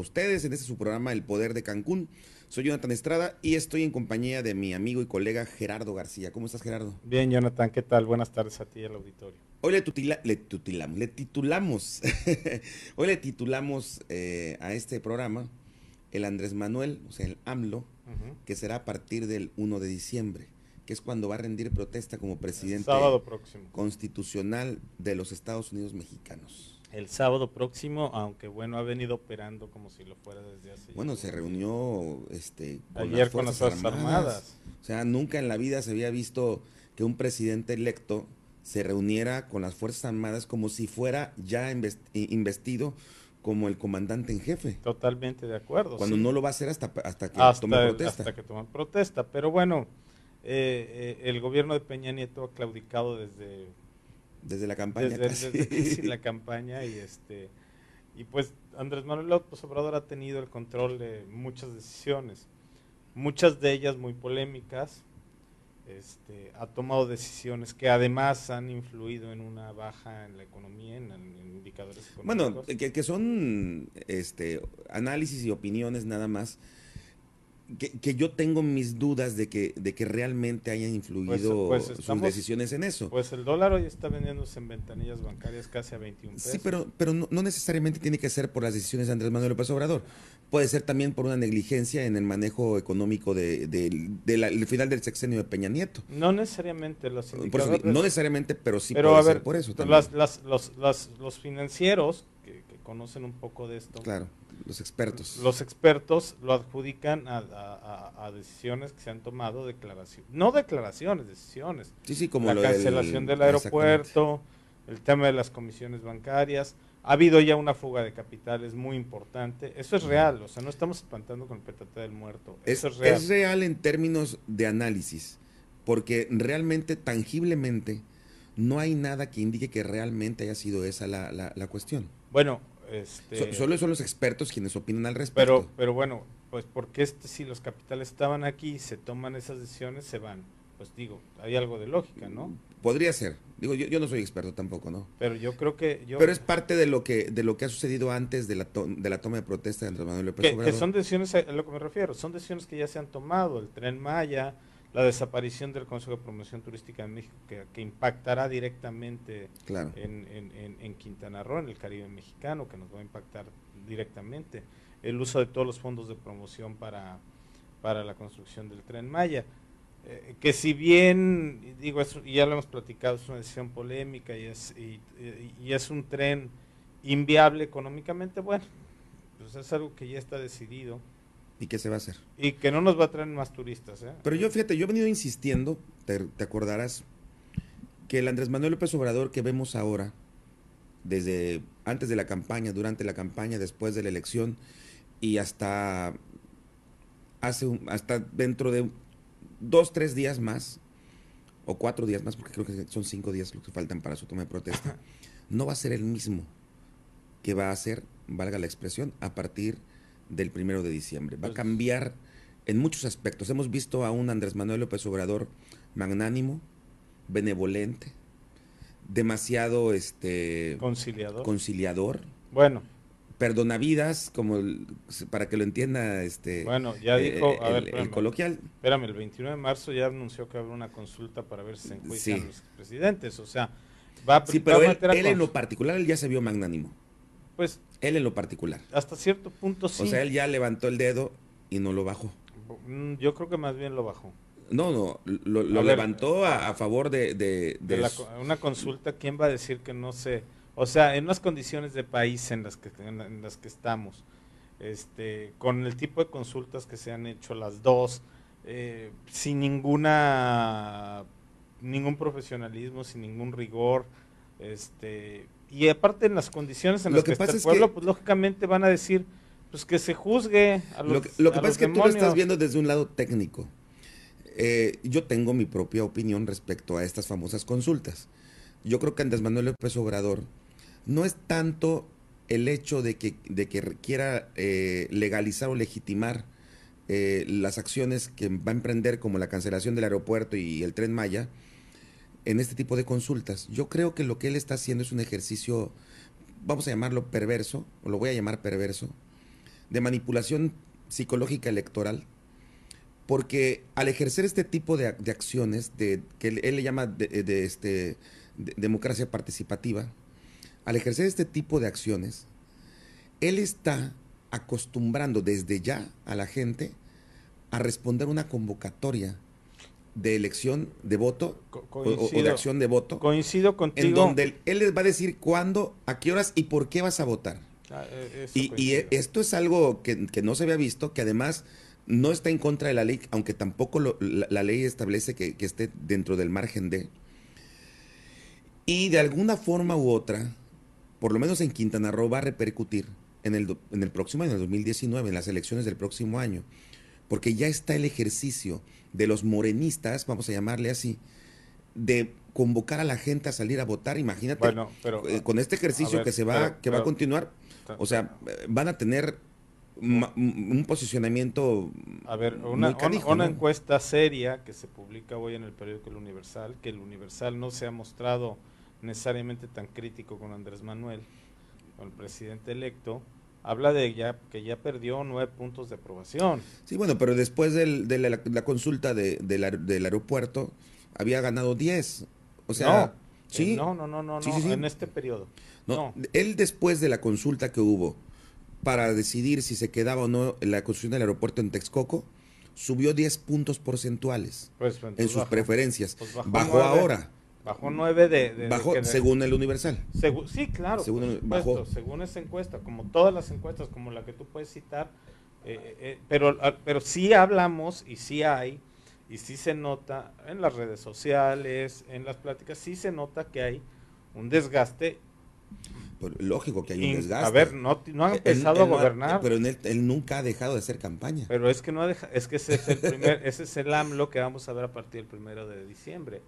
ustedes en este su programa El Poder de Cancún. Soy Jonathan Estrada y estoy en compañía de mi amigo y colega Gerardo García. ¿Cómo estás, Gerardo? Bien, Jonathan, ¿qué tal? Buenas tardes a ti y al auditorio. Hoy le, tutila, le, tutilamos, le titulamos, hoy le titulamos eh, a este programa el Andrés Manuel, o sea, el AMLO, que será a partir del 1 de diciembre, que es cuando va a rendir protesta como presidente constitucional de los Estados Unidos mexicanos el sábado próximo, aunque bueno, ha venido operando como si lo fuera desde hace Bueno, se reunió este con ayer con las Fuerzas Armadas. O sea, nunca en la vida se había visto que un presidente electo se reuniera con las Fuerzas Armadas como si fuera ya investido como el comandante en jefe. Totalmente de acuerdo. Cuando no lo va a hacer hasta, hasta que tome protesta. Hasta que tome protesta. Pero bueno, eh, eh, el gobierno de Peña Nieto ha claudicado desde desde la campaña. Desde, la campaña y este y pues Andrés Manuel López Obrador ha tenido el control de muchas decisiones, muchas de ellas muy polémicas. Este, ha tomado decisiones que además han influido en una baja en la economía, en, indicadores económicos. Bueno, que, que son este, análisis y opiniones nada más que, yo tengo mis dudas de que, de que realmente hayan pues, influido pues, sus decisiones en eso. Pues el dólar hoy está vendiéndose en ventanillas bancarias casi a 21 pesos. Sí, pero, pero no, necesariamente tiene que ser por las decisiones de Andrés Manuel López Obrador. Puede ser también por una negligencia en el manejo económico del final del sexenio de Peña Nieto. No necesariamente no necesariamente, pero sí puede ser por eso los, los financieros conocen un poco de esto. Claro, los expertos. Los expertos lo adjudican a, decisiones que se han tomado, declaraciones, no declaraciones, decisiones. Sí, sí, como la cancelación del, aeropuerto, el tema de las comisiones bancarias. Ha habido ya una fuga de capitales muy importante. Eso es real, o sea, no estamos espantando con el petate del muerto. Eso es, real. Es real en términos de análisis, porque realmente, tangiblemente, no hay nada que indique que realmente haya sido esa la cuestión. Bueno, este, solo son los expertos quienes opinan al respecto. Pero, pero bueno, pues porque este, si los capitales estaban aquí, y se toman esas decisiones, se van. Pues digo, hay algo de lógica, ¿no? Podría ser. Digo, yo, yo no soy experto tampoco, ¿no? Pero yo creo que... Pero es parte de lo que de lo que ha sucedido antes de la, de la toma de protesta de Manuel son decisiones, a lo que me refiero, son decisiones que ya se han tomado. El tren Maya, la desaparición del Consejo de Promoción Turística de México, que, impactará directamente en, en, Quintana Roo, en el Caribe mexicano, que nos va a impactar directamente, el uso de todos los fondos de promoción para, para la construcción del tren Maya. Eh, que si bien, digo, y ya lo hemos platicado, es una decisión polémica y es, y es un tren inviable económicamente, bueno, pues es algo que ya está decidido ¿Y qué se va a hacer? Y que no nos va a traer más turistas. ¿eh? Pero yo, fíjate, yo he venido insistiendo, te, acordarás, que el Andrés Manuel López Obrador que vemos ahora, desde antes de la campaña, durante la campaña, después de la elección y hasta, hace hasta dentro de dos, tres días más, o cuatro días más, porque creo que son cinco días lo que faltan para su toma de protesta, no va a ser el mismo que va a ser, valga la expresión, a partir del primero de diciembre. Va a pues, cambiar en muchos aspectos. Hemos visto a un Andrés Manuel López Obrador magnánimo, benevolente, demasiado este conciliador. conciliador. Bueno, perdonavidas, como para que lo entienda este Bueno, ya eh, dijo, el, coloquial. Espérame, el 29 de marzo ya anunció que habrá una consulta para ver si se encuentran los presidentes, o sea, va, sí, pero él, en lo particular ya se vio magnánimo. Pues, él en lo particular. Hasta cierto punto sí. O sea, él ya levantó el dedo y no lo bajó. Mm, yo creo que más bien lo bajó. No, no, lo, levantó a, favor de... una consulta, ¿quién va a decir que no sé? O sea, en las condiciones de país en las que, las que estamos, este, con el tipo de consultas que se han hecho las dos, eh, sin ninguna, ningún profesionalismo, sin ningún rigor, este, y aparte en las condiciones en las que, está el pueblo, pues lógicamente van a decir, pues que se juzgue a los Lo que, lo que pasa es que tú lo estás viendo desde un lado técnico. Eh, yo tengo mi propia opinión respecto a estas famosas consultas. Yo creo que Andrés Manuel López Obrador no es tanto el hecho de que, de que quiera eh, legalizar o legitimar eh, las acciones que va a emprender como la cancelación del aeropuerto y el tren Maya, en este tipo de consultas. Yo creo que lo que él está haciendo es un ejercicio, vamos a llamarlo perverso, o lo voy a llamar perverso, de manipulación psicológica electoral, porque al ejercer este tipo de, acciones, de, que él, le llama este, democracia participativa, al ejercer este tipo de acciones, él está acostumbrando desde ya a la gente a responder una convocatoria de elección de voto o, de acción de voto. Coincido contigo. En donde él les va a decir cuándo, a qué horas y por qué vas a votar. Ah, e-, y, esto es algo que, no se había visto, que además no está en contra de la ley, aunque tampoco la, ley establece que, esté dentro del margen de. Y de alguna forma u otra, por lo menos en Quintana Roo, va a repercutir en el, en el próximo año, en el 2019, en las elecciones del próximo año porque ya está el ejercicio de los morenistas, vamos a llamarle así, de convocar a la gente a salir a votar, imagínate, eh, ah, con este ejercicio que se va, que va a continuar, o sea, van a tener un posicionamiento. A ver, una, encuesta seria que se publica hoy en el periódico El Universal, que el Universal no se ha mostrado necesariamente tan crítico con Andrés Manuel, con el presidente electo, habla de ya, que ya perdió nueve puntos de aprobación. Sí, bueno, pero después del, de la, consulta de, del aeropuerto, había ganado diez. O sea, no, eh, ¿sí? no, no, no, no, en este periodo. No, Él después de la consulta que hubo para decidir si se quedaba o no en la construcción del aeropuerto en Texcoco, subió 10 puntos porcentuales pues, en sus preferencias. Pues bajó ahora bajo 9 de... según el Universal. sí, claro. Según, esa encuesta, como todas las encuestas, como la que tú puedes citar, eh, eh, eh, pero, ah, pero sí hablamos y sí hay, y sí se nota en las redes sociales, en las pláticas, sí se nota que hay un desgaste. lógico que hay un desgaste. A ver, no, no ha empezado a gobernar. pero él, él, nunca ha dejado de hacer campaña. Pero es que no ha es que ese es el primer, ese es el AMLO que vamos a ver a partir del primero de diciembre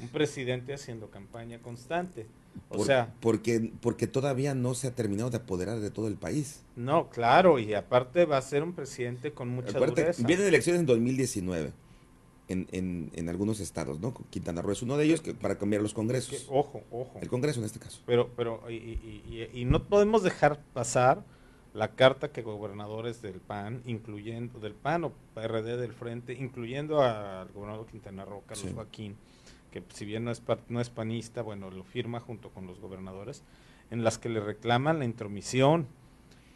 un presidente haciendo campaña constante. O sea, porque, porque todavía no se ha terminado de apoderar de todo el país. No, claro, y aparte va a ser un presidente con mucha dureza. Vienen elecciones en 2019 en, en, algunos estados, ¿no? Quintana Roo es uno de ellos que, para cambiar los congresos. ojo, ojo. El congreso en este caso. Pero, pero y, y, y, no podemos dejar pasar la carta que gobernadores del PAN, incluyendo del PAN o PRD del Frente, incluyendo al gobernador Quintana Roo, Carlos Joaquín, que si bien no es, no es panista, bueno, lo firma junto con los gobernadores, en las que le reclaman la intromisión,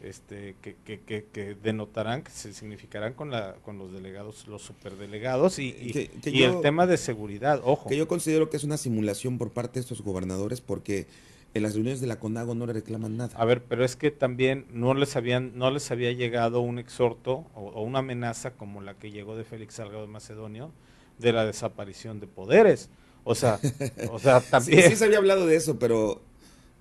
este, que, que, que, que denotarán, que se significarán con, la, con los delegados, los superdelegados y, el tema de seguridad, ojo. Que yo considero que es una simulación por parte de estos gobernadores porque en las reuniones de la CONAGO no le reclaman nada. A ver, pero es que también no les habían, no les había llegado un exhorto o, o una amenaza como la que llegó de Félix Salgado de Macedonio de la desaparición de poderes. O sea, o sea también. Sí, se había hablado de eso, pero,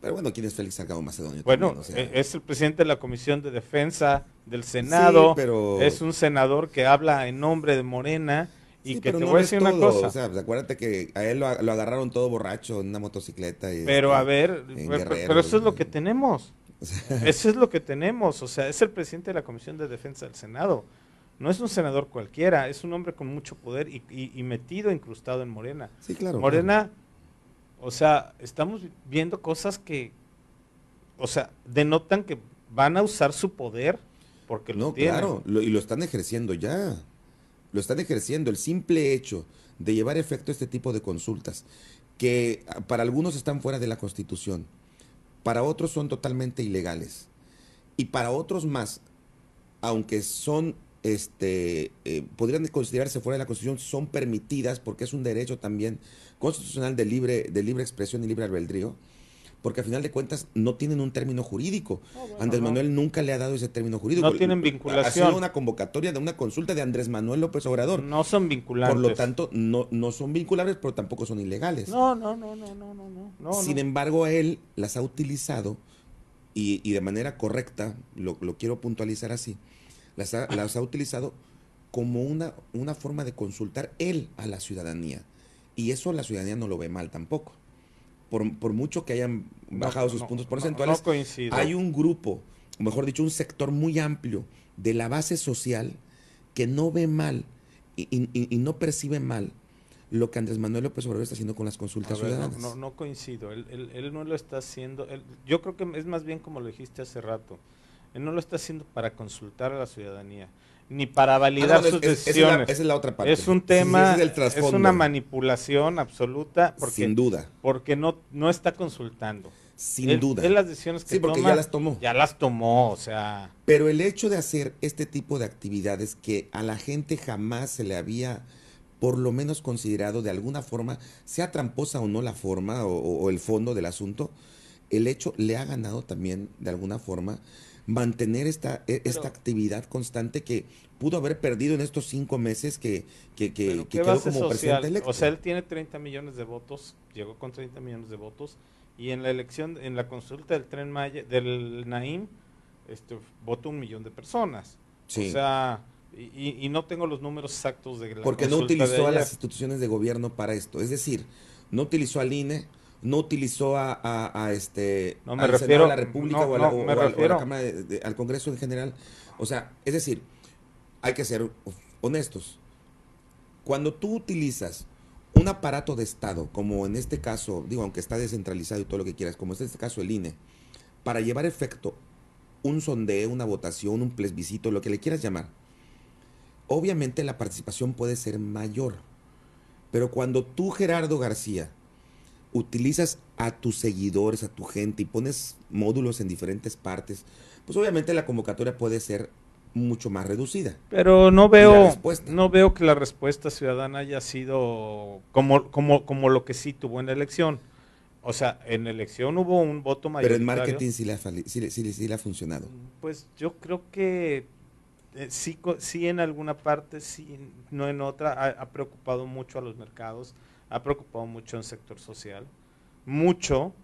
pero bueno, ¿quién es Félix Acabo Macedonio? Bueno, eh, es el presidente de la Comisión de Defensa del Senado. pero... Es un senador que habla en nombre de Morena. Y que te voy a decir una cosa. O sea, pues, acuérdate que a él lo, agarraron todo borracho en una motocicleta. pero a ver, pero, eso es lo que tenemos. eso es lo que tenemos. O sea, es el presidente de la Comisión de Defensa del Senado no es un senador cualquiera, es un hombre con mucho poder y, metido, incrustado en Morena. Sí, claro. Morena, o sea, estamos viendo cosas que, o sea, denotan que van a usar su poder porque no, lo No, claro, y lo están ejerciendo ya. Lo están ejerciendo. El simple hecho de llevar efecto este tipo de consultas, que para algunos están fuera de la Constitución, para otros son totalmente ilegales, y para otros más, aunque son este, eh, podrían considerarse fuera de la Constitución son permitidas porque es un derecho también constitucional de libre, de libre expresión y libre albedrío, porque a final de cuentas no tienen un término jurídico. Ah, Andrés Manuel nunca le ha dado ese término jurídico. No tienen vinculación. Ha sido una convocatoria de una consulta de Andrés Manuel López Obrador. No son vinculables. Por lo tanto, no, no son vinculables, pero tampoco son ilegales. No, no, no, no, no, no. no Sin embargo, él las ha utilizado y, y de manera correcta, lo, lo quiero puntualizar así las ha, utilizado como una, una forma de consultar él a la ciudadanía. Y eso la ciudadanía no lo ve mal tampoco. Por, mucho que hayan bajado sus puntos porcentuales, hay un grupo, o mejor dicho, un sector muy amplio de la base social que no ve mal y, no percibe mal lo que Andrés Manuel López Obrador está haciendo con las consultas ciudadanas. No, no, coincido, él, él, no lo está haciendo, yo creo que es más bien como lo dijiste hace rato, no lo está haciendo para consultar a la ciudadanía, ni para validar ah, sus decisiones. Esa es, la, otra parte. Es un tema, es, una manipulación absoluta. Porque, Sin duda. Porque no, no está consultando. Sin duda. Él las decisiones que sí, porque ya las tomó. Ya las tomó, o sea. Pero el hecho de hacer este tipo de actividades que a la gente jamás se le había por lo menos considerado de alguna forma, sea tramposa o no la forma o, o, el fondo del asunto, el hecho le ha ganado también de alguna forma mantener esta, e, esta actividad constante que pudo haber perdido en estos cinco meses que, que, quedó como presidente electo. O sea, él tiene 30 millones de votos, llegó con 30 millones de votos, y en la elección, en la consulta del tren del Naim, este, votó un millón de personas. O sea, y, no tengo los números exactos de la Porque no utilizó a las instituciones de gobierno para esto. Es decir, no utilizó al INE, no utilizó a, este me al refiero, Senado de la República o, al Congreso en general. O sea, es decir, hay que ser honestos. Cuando tú utilizas un aparato de Estado, como en este caso, digo, aunque está descentralizado y todo lo que quieras, como es en este caso el INE, para llevar efecto un sondeo, una votación, un plebiscito, lo que le quieras llamar, obviamente la participación puede ser mayor. Pero cuando tú, Gerardo García, utilizas a tus seguidores, a tu gente y pones módulos en diferentes partes, pues obviamente la convocatoria puede ser mucho más reducida. Pero no veo, no veo que la respuesta ciudadana haya sido como, como, como lo que sí tuvo en la elección. O sea, en la elección hubo un voto mayor. Pero en marketing sí le, ha, sí, funcionado. Pues yo creo que eh, sí, en alguna parte, sí, no en otra, ha preocupado mucho a los mercados ha preocupado mucho en sector social, mucho.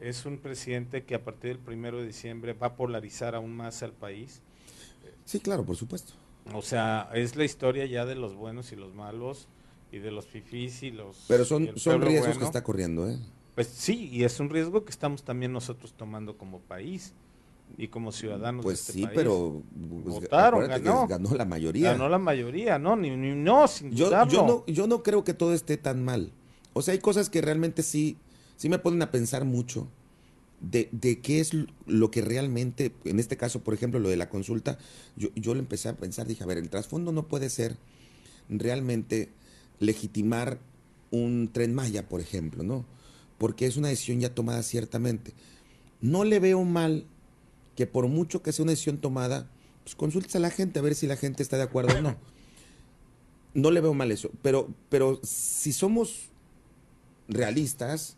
Es un presidente que a partir del primero de diciembre va a polarizar aún más al país. Sí, claro, por supuesto. O sea, es la historia ya de los buenos y los malos y de los fifís y los... Pero son, riesgos que está corriendo, ¿eh? Pues sí, y es un riesgo que estamos también nosotros tomando como país y como ciudadanos pues este sí pero pues, votaron ganó. la mayoría ganó la mayoría no ni, no sin yo, yo, no creo que todo esté tan mal o sea hay cosas que realmente sí sí me ponen a pensar mucho de, qué es lo que realmente en este caso por ejemplo lo de la consulta yo yo lo empecé a pensar dije a ver el trasfondo no puede ser realmente legitimar un tren Maya por ejemplo no porque es una decisión ya tomada ciertamente no le veo mal que por mucho que sea una decisión tomada, pues consultes a la gente a ver si la gente está de acuerdo o no. No le veo mal eso, pero, pero si somos realistas,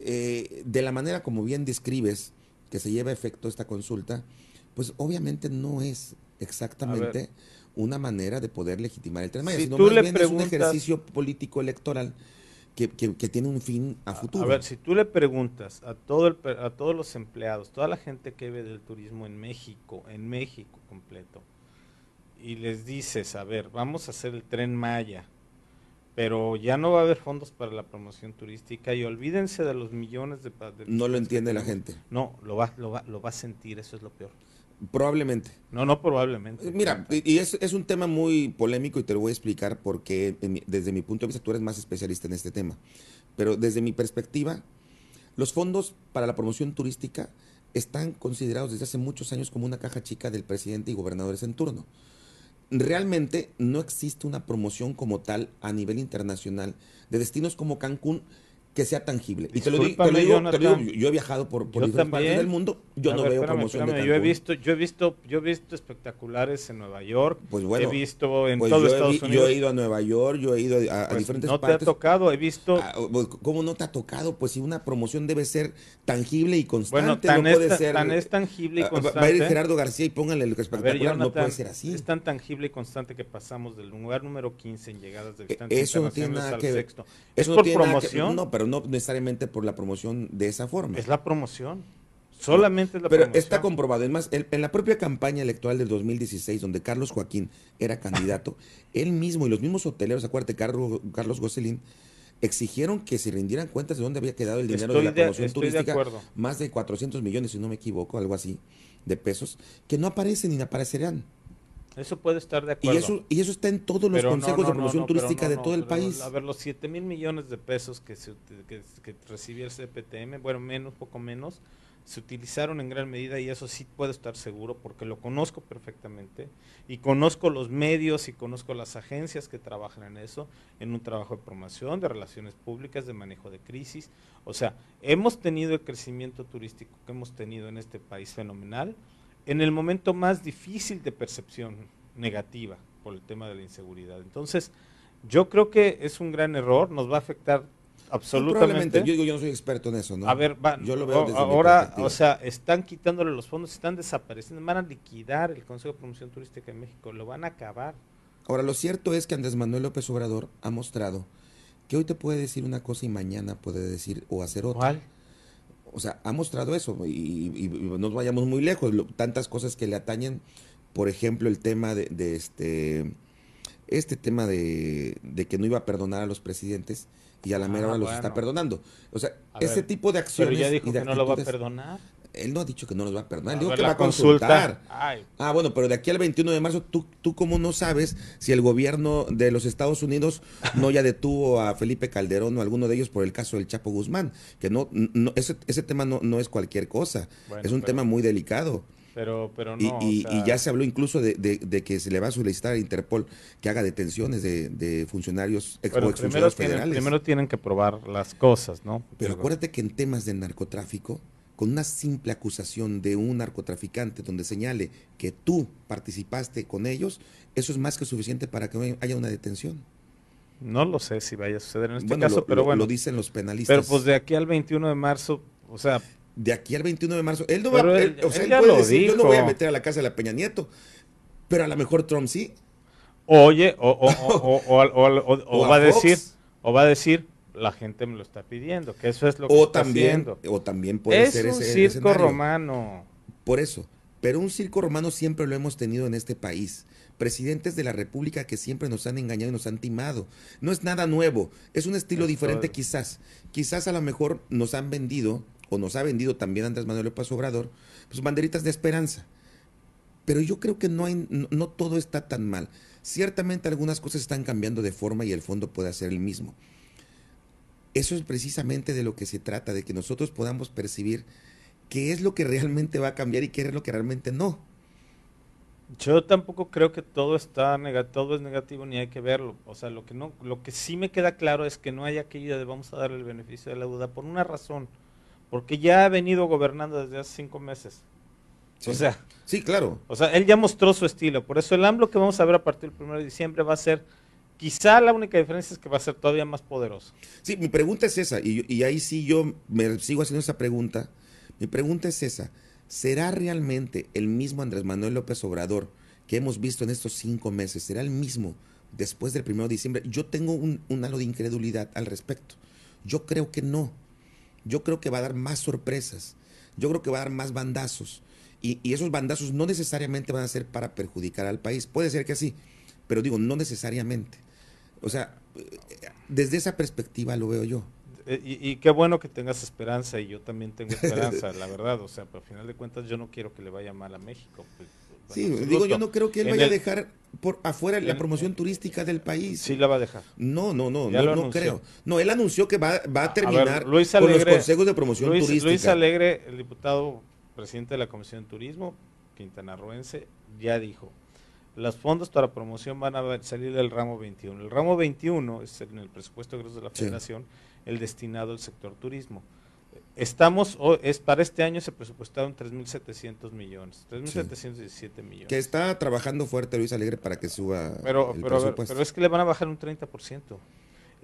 eh, de la manera como bien describes que se lleva a efecto esta consulta, pues obviamente no es exactamente una manera de poder legitimar el tren sino más es un ejercicio político electoral que, tiene un fin a futuro. A ver, si tú le preguntas a, todo el, a todos los empleados, toda la gente que ve del turismo en México, en México completo, y les dices, a ver, vamos a hacer el tren Maya, pero ya no va a haber fondos para la promoción turística y olvídense de los millones de... no lo entiende la gente. No, lo lo, va, lo va a sentir, eso es lo peor. Probablemente. No, no, probablemente. Eh, mira, y es, es, un tema muy polémico y te lo voy a explicar porque desde mi punto de vista tú eres más especialista en este tema. Pero desde mi perspectiva, los fondos para la promoción turística están considerados desde hace muchos años como una caja chica del presidente y gobernadores en turno. Realmente no existe una promoción como tal a nivel internacional de destinos como Cancún que sea tangible. Y te lo, digo, te lo, digo, yo he viajado por, por diferentes partes del mundo, yo no veo promoción de Yo he visto, yo he visto, yo he visto espectaculares en Nueva York. Pues he visto en pues todo Estados Unidos. Yo he ido a Nueva York, yo he ido a, pues diferentes partes. No te ha tocado, he visto. Ah, ¿Cómo no te ha tocado? Pues si una promoción debe ser tangible y constante, bueno, tan no puede es, ser. Tan es tangible y constante. Ah, va a ir Gerardo García y póngale el espectacular, no puede ser así. Es tan tangible y constante que pasamos del lugar número 15 en llegadas de e, distancia. Eso no tiene que es por promoción. No, pero no necesariamente por la promoción de esa forma. Es la promoción. Solamente es la Pero está comprobado. Es más, en la propia campaña electoral del 2016, donde Carlos Joaquín era candidato, él mismo y los mismos hoteleros, acuérdate, Carlos, Gosselin, exigieron que se rindieran cuentas de dónde había quedado el dinero de la promoción turística, más de 400 millones, si no me equivoco, algo así, de pesos, que no aparecen ni aparecerán. Eso puede estar de acuerdo. Y eso, y eso está en todos los consejos de promoción turística de todo el país. A ver, los 7 mil millones de pesos que, se, que, el CPTM, bueno, menos, poco menos, se utilizaron en gran medida y eso sí puedo estar seguro porque lo conozco perfectamente y conozco los medios y conozco las agencias que trabajan en eso, en un trabajo de promoción, de relaciones públicas, de manejo de crisis. O sea, hemos tenido el crecimiento turístico que hemos tenido en este país fenomenal en el momento más difícil de percepción negativa por el tema de la inseguridad. Entonces, yo creo que es un gran error, nos va a afectar absolutamente. Yo digo, yo no soy experto en eso, ¿no? A ver, yo lo veo ahora, o sea, están quitándole los fondos, están desapareciendo, van a liquidar el Consejo de Promoción Turística de México, lo van a acabar. Ahora, lo cierto es que Andrés Manuel López Obrador ha mostrado que hoy te puede decir una cosa y mañana puede decir o hacer otra. ¿Cuál? o sea, ha mostrado eso y, no vayamos muy lejos. tantas cosas que le atañen, por ejemplo, el tema de, este, este tema de, que no iba a perdonar a los presidentes y a la mera ah, hora los está perdonando. O sea, ese tipo de acciones. Pero ya dijo que no lo va a perdonar él no ha dicho que no los va a perdonar, ah, digo que va a consultar. Ah, bueno, pero de aquí al 21 de marzo, ¿tú, tú cómo no sabes si el gobierno de los Estados Unidos no ya detuvo a Felipe Calderón o alguno de ellos por el caso del Chapo Guzmán, que no, ese, ese tema no, no es cualquier cosa, es un tema muy delicado. Pero, pero no. Y, ya se habló incluso de, que se le va a solicitar a Interpol que haga detenciones de, funcionarios, ex, federales. primero tienen que probar las cosas, ¿no? Pero acuérdate que en temas de narcotráfico, con una simple acusación de un narcotraficante donde señale que tú participaste con ellos, eso es más que suficiente para que haya una detención. No lo sé si vaya a suceder en este caso, pero bueno. Lo dicen los penalistas. Pero pues de aquí al 21 de marzo, o sea... De aquí al 21 de marzo. Él no va a... Él, él, o sea, él lo dijo. yo no voy a meter a la casa de la Peña Nieto, pero a lo mejor Trump sí. Oye, o va a decir, o va a decir, la gente me lo está pidiendo, que eso es lo que también, está haciendo. O también puede es ser un ese circo romano. Por eso, pero un circo romano siempre lo hemos tenido en este país. Presidentes de la República que siempre nos han engañado y nos han timado. No es nada nuevo, es un estilo diferente quizás. Quizás a lo mejor nos han vendido, o nos ha vendido también Andrés Manuel López Obrador, pues banderitas de esperanza. Pero yo creo que no, hay, no, no todo está tan mal. Ciertamente algunas cosas están cambiando de forma y el fondo puede ser el mismo. Eso es precisamente de lo que se trata, de que nosotros podamos percibir qué es lo que realmente va a cambiar y qué es lo que realmente no. Yo tampoco creo que todo está todo es negativo ni hay que verlo. O sea, lo que no, lo que sí me queda claro es que no hay aquella de vamos a darle el beneficio de la duda por una razón, porque ya ha venido gobernando desde hace cinco meses. O sea, sí, claro. O sea, él ya mostró su estilo. Por eso el AMLO que vamos a ver a partir del 1 de diciembre va a ser Quizá la única diferencia es que va a ser todavía más poderoso. Sí, mi pregunta es esa, y, ahí sí yo me sigo haciendo esa pregunta. Mi pregunta es esa, ¿será realmente el mismo Andrés Manuel López Obrador que hemos visto en estos cinco meses? ¿Será el mismo después del 1 de diciembre? Yo tengo un, halo de incredulidad al respecto. Yo creo que no. Yo creo que va a dar más sorpresas. Yo creo que va a dar más bandazos. Y, y esos bandazos no necesariamente van a ser para perjudicar al país. Puede ser que sí, pero digo, no necesariamente. O sea, desde esa perspectiva lo veo yo. Eh, y, y, qué bueno que tengas esperanza y yo también tengo esperanza, la verdad. O sea, pero al final de cuentas yo no quiero que le vaya mal a México. Pues, sí, pues, digo, yo no creo que él vaya a dejar por afuera la promoción turística del país. Sí la va a dejar. No, no, no, no, no creo. No, él anunció que va, va a terminar con los consejos de promoción turística. Luis Alegre, el diputado presidente de la Comisión de Turismo, quintanarroense, ya dijo, los fondos para promoción van a salir del ramo 21. El ramo 21 es en el presupuesto de la Federación, el destinado al sector turismo. Estamos, es para este año se presupuestaron 3.700 millones, 3.717 millones. Que está trabajando fuerte Luis Alegre para que suba pero, el pero, Pero es que le van a bajar un 30%.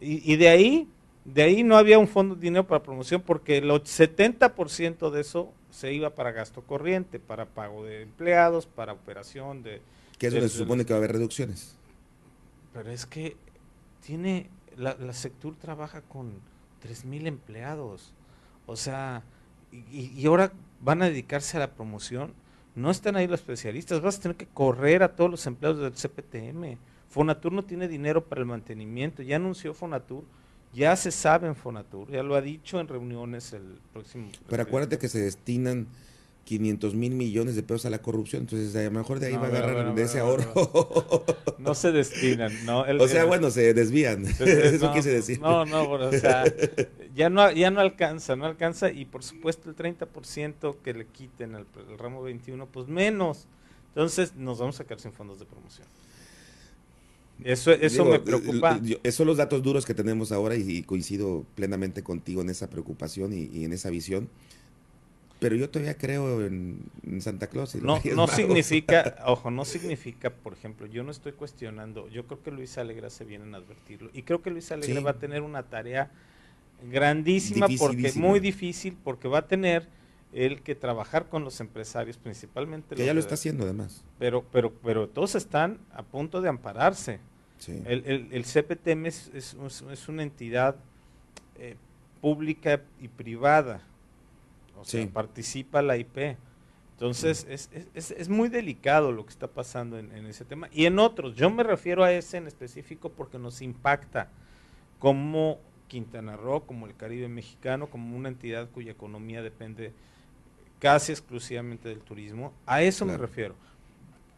Y, y de ahí, de ahí no había un fondo de dinero para promoción porque el 70% de eso se iba para gasto corriente, para pago de empleados, para operación de, que es donde se supone que va a haber reducciones. Pero es que tiene, la, la trabaja con 3.000 empleados, o sea, y, y ahora van a dedicarse a la promoción, no están ahí los especialistas, vas a tener que correr a todos los empleados del CPTM. Fonatur no tiene dinero para el mantenimiento, ya anunció Fonatur, ya se sabe en Fonatur, ya lo ha dicho en reuniones el próximo. Pero acuérdate que se destinan 500 mil millones de pesos a la corrupción. Entonces, a lo mejor de ahí va a agarrar de ese ahorro. No, se destinan, ¿no? o sea, bueno, se desvían. Eso quise decir. No, no, o sea, ya no, ya no alcanza, no alcanza. Y por supuesto, el 30% que le quiten al ramo 21, pues menos. Entonces, nos vamos a quedar sin fondos de promoción. Eso, eso me preocupa. Esos son los datos duros que tenemos ahora y, coincido plenamente contigo en esa preocupación y en esa visión. Pero yo todavía creo en, Santa Claus. Y no, significa, ojo, no significa, por ejemplo, yo no estoy cuestionando, yo creo que Luis Alegra se viene a advertirlo. Y creo que Luis Alegre va a tener una tarea grandísima, porque muy difícil, porque va a tener el que trabajar con los empresarios principalmente. Que ya lo está haciendo además. Pero, pero, pero todos están a punto de ampararse. El, el, el, CPTM es, es, una entidad eh, pública y privada participa la IP. Entonces, mm. es, es, es, muy delicado lo que está pasando en, ese tema. Y en otros, yo me refiero a ese en específico porque nos impacta como Quintana Roo, como el Caribe mexicano, como una entidad cuya economía depende casi exclusivamente del turismo. A eso me refiero.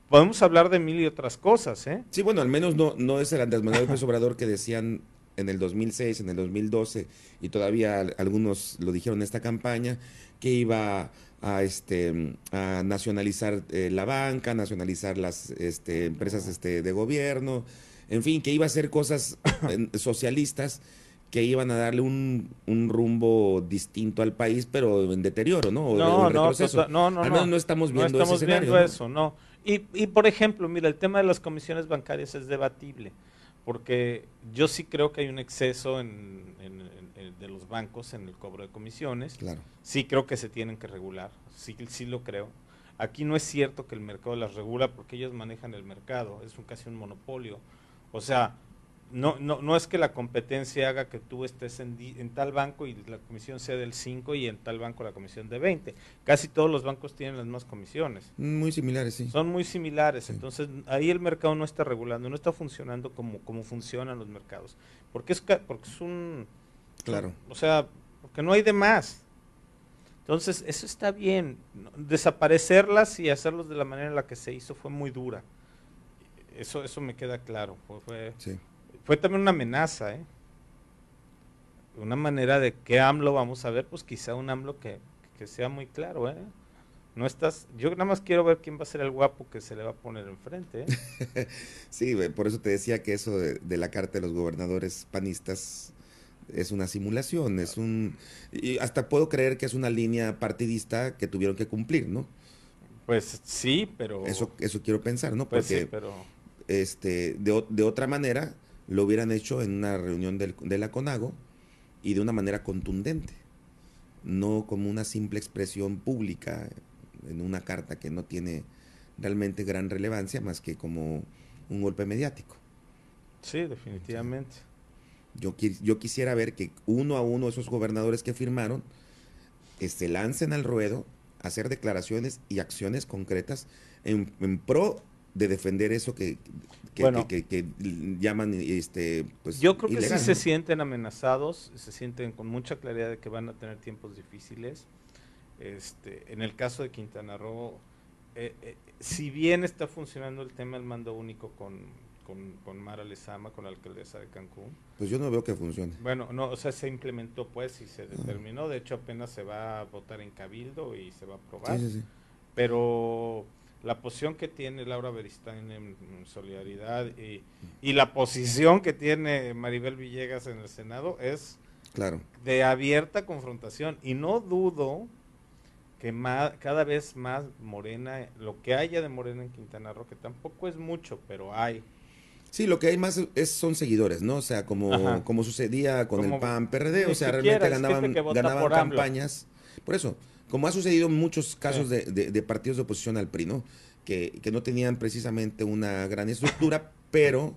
Podemos hablar de mil y otras cosas, ¿eh? Sí, bueno, al menos no, no es el Andrés Manuel Obrador que decían en el 2006, en el 2012, y todavía algunos lo dijeron en esta campaña, que iba a, este, a nacionalizar eh, la banca, nacionalizar las este, empresas este, de gobierno, en fin, que iba a hacer cosas socialistas que iban a darle un, rumbo distinto al país, pero en deterioro, ¿no? no, no, no, no, Al menos no, estamos viendo, no estamos viendo eso, no. Y, y, por ejemplo, mira, el tema de las comisiones bancarias es debatible porque yo sí creo que hay un exceso de los bancos en el cobro de comisiones. Sí creo que se tienen que regular, sí, sí lo creo. Aquí no es cierto que el mercado las regula porque ellos manejan el mercado, es un, casi un monopolio. O sea, no, no, no es que la competencia haga que tú estés en, en, tal banco y la comisión sea del 5 y en tal banco la comisión de 20. Casi todos los bancos tienen las mismas comisiones. Muy similares, sí. Son muy similares. Entonces ahí el mercado no está regulando, no está funcionando como, funcionan los mercados. Porque es, porque es un... Claro. O sea, porque no hay de más. Entonces, eso está bien. Desaparecerlas y hacerlos de la manera en la que se hizo fue muy dura. Eso, eso me queda claro. sí fue también una amenaza, ¿eh? Una manera de qué AMLO vamos a ver, pues quizá un AMLO que, sea muy claro, ¿eh? No estás, yo nada más quiero ver quién va a ser el guapo que se le va a poner enfrente. ¿eh? sí, por eso te decía que eso de, la carta de los gobernadores panistas es una simulación, es un y hasta puedo creer que es una línea partidista que tuvieron que cumplir, ¿no? Pues sí, pero eso eso quiero pensar, ¿no? Pues sí, pero este de, de otra manera lo hubieran hecho en una reunión de la CONAGO y de una manera contundente, no como una simple expresión pública en una carta que no tiene realmente gran relevancia más que como un golpe mediático. Sí, definitivamente. Yo, quisiera ver que uno a uno esos gobernadores que firmaron se lancen al ruedo a hacer declaraciones y acciones concretas en pro de defender eso que que, llaman este pues yo creo que sí se sienten amenazados se sienten con mucha claridad de que van a tener tiempos difíciles este en el caso de Quintana Roo eh, eh, si bien está funcionando el tema del mando único con con, con Mara Lezama, con la alcaldesa de Cancún. Pues yo no veo que funcione. Bueno, no, o sea, se implementó pues y se ah. determinó. De hecho, apenas se va a votar en Cabildo y se va a aprobar. Sí, sí, sí. Pero la posición que tiene Laura Beristain en, Solidaridad y, la posición que tiene Maribel Villegas en el Senado es claro. de abierta confrontación. Y no dudo que cada vez más Morena, lo que haya de Morena en Quintana Roo, que tampoco es mucho, pero hay. Sí, lo que hay más es, son seguidores, ¿no? O sea, como, como sucedía con el PAN PRD, o sea, realmente ganaban campañas. Por eso, como ha sucedido en muchos casos de, partidos de oposición al PRI, ¿no? Que, no tenían precisamente una gran estructura, pero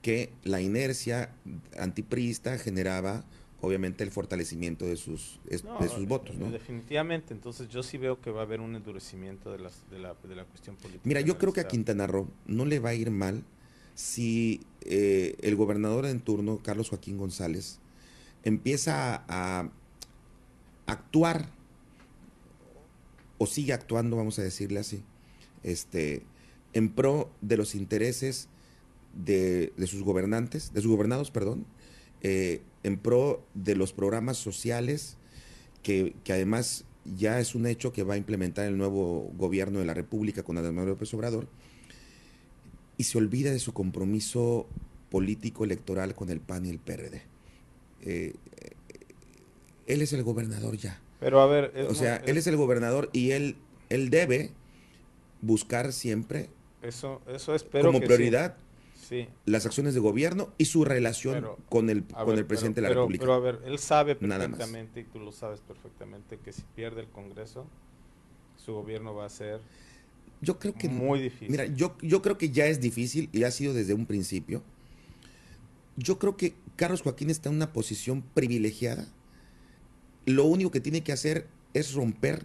que la inercia antiprista generaba obviamente el fortalecimiento de sus, sus votos. ¿no? Definitivamente, entonces yo sí veo que va a haber un endurecimiento de, la, cuestión política. Mira, yo creo que a Quintana Roo no le va a ir mal si eh, el gobernador en turno, Carlos Joaquín González, empieza a actuar o sigue actuando, vamos a decirle así, este, en pro de los intereses de, sus gobernantes, de sus gobernados, perdón, eh, en pro de los programas sociales que, además ya es un hecho que va a implementar el nuevo gobierno de la República con Andrés Manuel López Obrador, y se olvida de su compromiso político electoral con el PAN y el PRD. Eh, eh, él es el gobernador ya a ver. o sea, él es el gobernador y él, él debe buscar siempre. Como prioridad. Las acciones de gobierno y su relación con el, con el presidente de la República. Pero, a ver, él sabe perfectamente, y tú lo sabes perfectamente, que si pierde el Congreso, su gobierno va a ser yo creo que muy difícil. Mira, yo, yo creo que ya es difícil y ha sido desde un principio. Yo creo que Carlos Joaquín está en una posición privilegiada lo único que tiene que hacer es romper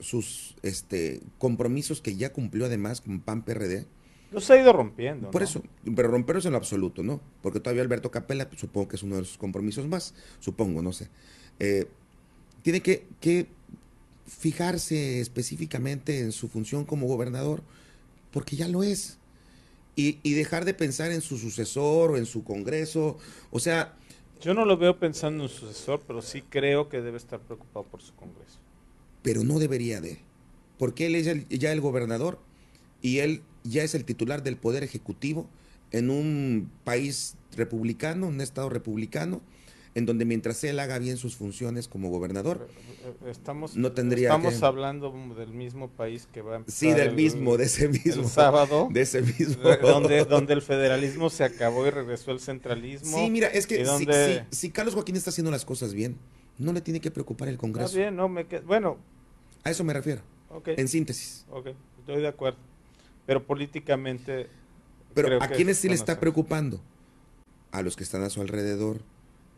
sus este, compromisos que ya cumplió además con PAN PRD. Los ha ido rompiendo. Por eso, pero romperlos en lo absoluto, ¿no? Porque todavía Alberto Capella, pues, supongo que es uno de sus compromisos más, supongo, no sé. Eh, tiene que, fijarse específicamente en su función como gobernador, porque ya lo es. Y, y dejar de pensar en su sucesor o en su congreso. O sea, yo no lo veo pensando en un sucesor, pero sí creo que debe estar preocupado por su Congreso. Pero no debería de, porque él es ya el gobernador y él ya es el titular del Poder Ejecutivo en un país republicano, un Estado republicano, en donde mientras él haga bien sus funciones como gobernador, estamos, no tendría estamos hablando del mismo país que va a empezar Sí, del mismo, de ese mismo. sábado. De ese mismo. Donde, el federalismo se acabó y regresó el centralismo. Sí, mira, es que si, Carlos Joaquín está haciendo las cosas bien, no le tiene que preocupar el Congreso. Está bien, no me Bueno. A eso me refiero. En síntesis. Ok, estoy de acuerdo. Pero políticamente... Pero ¿a quiénes sí le está preocupando? A los que están a su alrededor,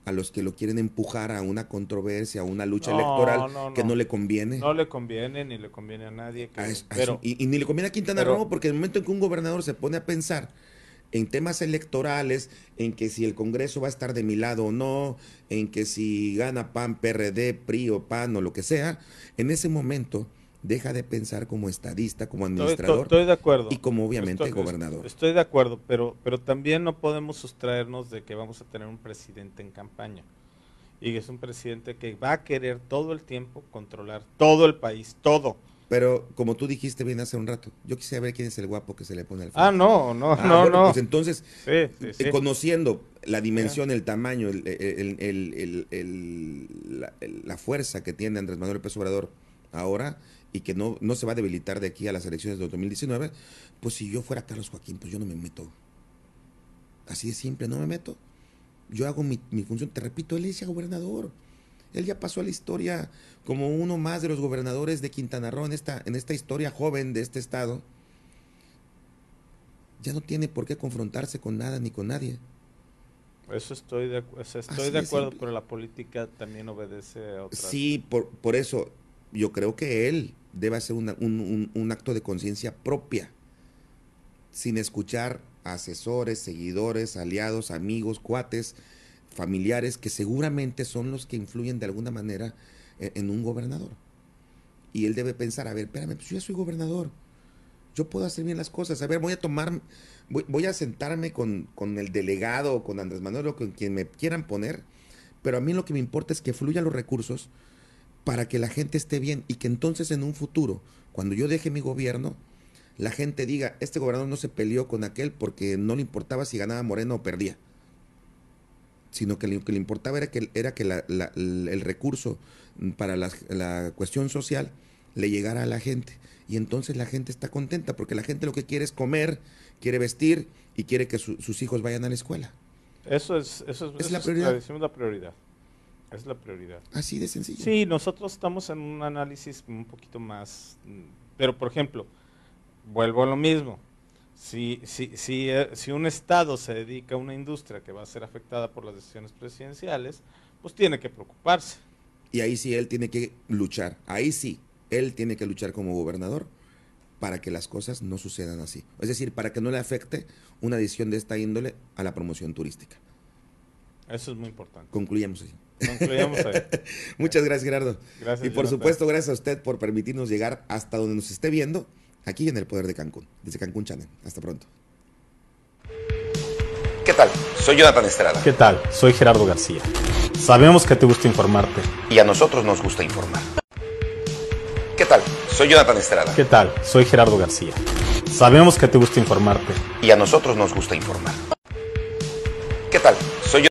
a los que lo quieren empujar a una controversia, a una lucha electoral que no le conviene. No le conviene ni le conviene a nadie. Ah, ah, y, ni le conviene a Quintana Roo, porque en el momento en que un gobernador se pone a pensar en temas electorales, en que si el Congreso va a estar de mi lado o no, en que si gana PAN, PRD, PRI o PAN o lo que sea, en ese momento deja de pensar como estadista, como administrador. Estoy, de acuerdo. Y como obviamente gobernador. Estoy de acuerdo, pero, pero también no podemos sustraernos de que vamos a tener un presidente en campaña. Y es un presidente que va a querer todo el tiempo controlar todo el país, todo. Pero como tú dijiste bien hace un rato, yo quisiera ver quién es el guapo que se le pone al frente. Ah, no, no, ah, no, no. Pues entonces, eh, conociendo la dimensión, el tamaño, el, la, la, fuerza que tiene Andrés Manuel López Obrador ahora, y que no, no se va a debilitar de aquí a las elecciones de 2019, pues si yo fuera Carlos Joaquín, pues yo no me meto. Así de simple, no me meto. Yo hago mi, mi función. Te repito, él es ya gobernador. Él ya pasó a la historia como uno más de los gobernadores de Quintana Roo en esta, en esta historia joven de este estado. Ya no tiene por qué confrontarse con nada ni con nadie. Eso estoy de, estoy de acuerdo, pero la política también obedece a otras. Sí, por, por eso yo creo que él debe hacer un, acto de conciencia propia, sin escuchar asesores, seguidores, aliados, amigos, cuates, familiares, que seguramente son los que influyen de alguna manera e, en, un gobernador. Y él debe pensar, a ver, espérame, pues yo ya soy gobernador, yo puedo hacer bien las cosas, a ver, voy a tomar, voy, a sentarme con, con, el delegado, con Andrés Manuel o con quien me quieran poner, pero a mí lo que me importa es que fluyan los recursos para que la gente esté bien y que entonces en un futuro, cuando yo deje mi gobierno, la gente diga, este gobernador no se peleó con aquel porque no le importaba si ganaba Moreno o perdía, sino que lo que le importaba era que, era que el recurso para la, cuestión social le llegara a la gente. Y entonces la gente está contenta porque la gente lo que quiere es comer, quiere vestir y quiere que sus hijos vayan a la escuela. Eso es, eso es, la, prioridad. la prioridad. Es la prioridad. Así de sencillo. Sí, nosotros estamos en un análisis un poquito más, pero por ejemplo, vuelvo a lo mismo. Si, si, si, eh, si un Estado se dedica a una industria que va a ser afectada por las decisiones presidenciales, pues tiene que preocuparse. Y ahí sí él tiene que luchar, ahí sí, él tiene que luchar como gobernador para que las cosas no sucedan así. Es decir, para que no le afecte una decisión de esta índole a la promoción turística. Eso es muy importante. Concluyamos así. Muchas gracias, Gerardo. y por supuesto, gracias a usted por permitirnos llegar hasta donde nos esté viendo, aquí en el Poder de Cancún, desde Cancún Channel. Hasta pronto. ¿Qué tal? Soy Jonathan Estrada. ¿Qué tal? Soy Gerardo García. Sabemos que te gusta informarte. Y a nosotros nos gusta informar. ¿Qué tal? Soy Jonathan Estrada. ¿Qué tal? Soy Gerardo García. Sabemos que te gusta informarte. Y a nosotros nos gusta informar. ¿Qué tal? Soy yo.